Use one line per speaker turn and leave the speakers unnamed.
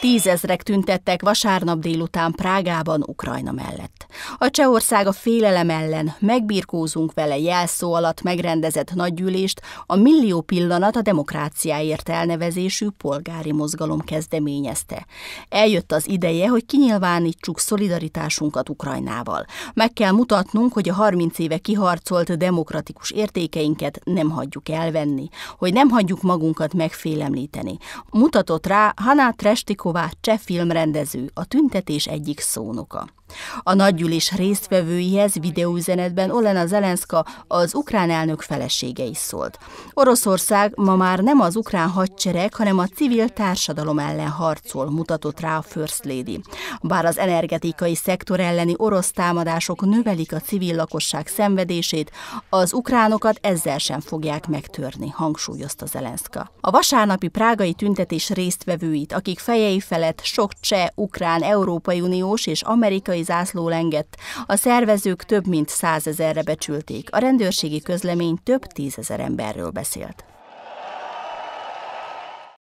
Tízezrek tüntettek vasárnap délután Prágában Ukrajna mellett. A Csehország a félelem ellen, megbirkózunk vele jelszó alatt megrendezett nagygyűlést a Millió pillanat a demokráciáért elnevezésű polgári mozgalom kezdeményezte. Eljött az ideje, hogy kinyilvánítsuk szolidaritásunkat Ukrajnával. Meg kell mutatnunk, hogy a 30 éve kiharcolt demokratikus értékeinket nem hagyjuk elvenni, hogy nem hagyjuk magunkat megfélemlíteni. Mutatott rá Hanna Trestikova, cseh filmrendező, a tüntetés egyik szónoka. A nagygyűlés megfigyelés résztvevőihez videóüzenetben Olena Zelenska az ukrán elnök felesége is szólt. Oroszország ma már nem az ukrán hadsereg, hanem a civil társadalom ellen harcol, mutatott rá a First Lady. Bár az energetikai szektor elleni orosz támadások növelik a civil lakosság szenvedését, az ukránokat ezzel sem fogják megtörni, hangsúlyozta Zelenszka. A vasárnapi prágai tüntetés résztvevőit, akik fejei felett sok cseh, ukrán, Európai Uniós és amerikai zászló lenget, lett. A szervezők több mint százezerre becsülték. A rendőrségi közlemény több tízezer emberről beszélt.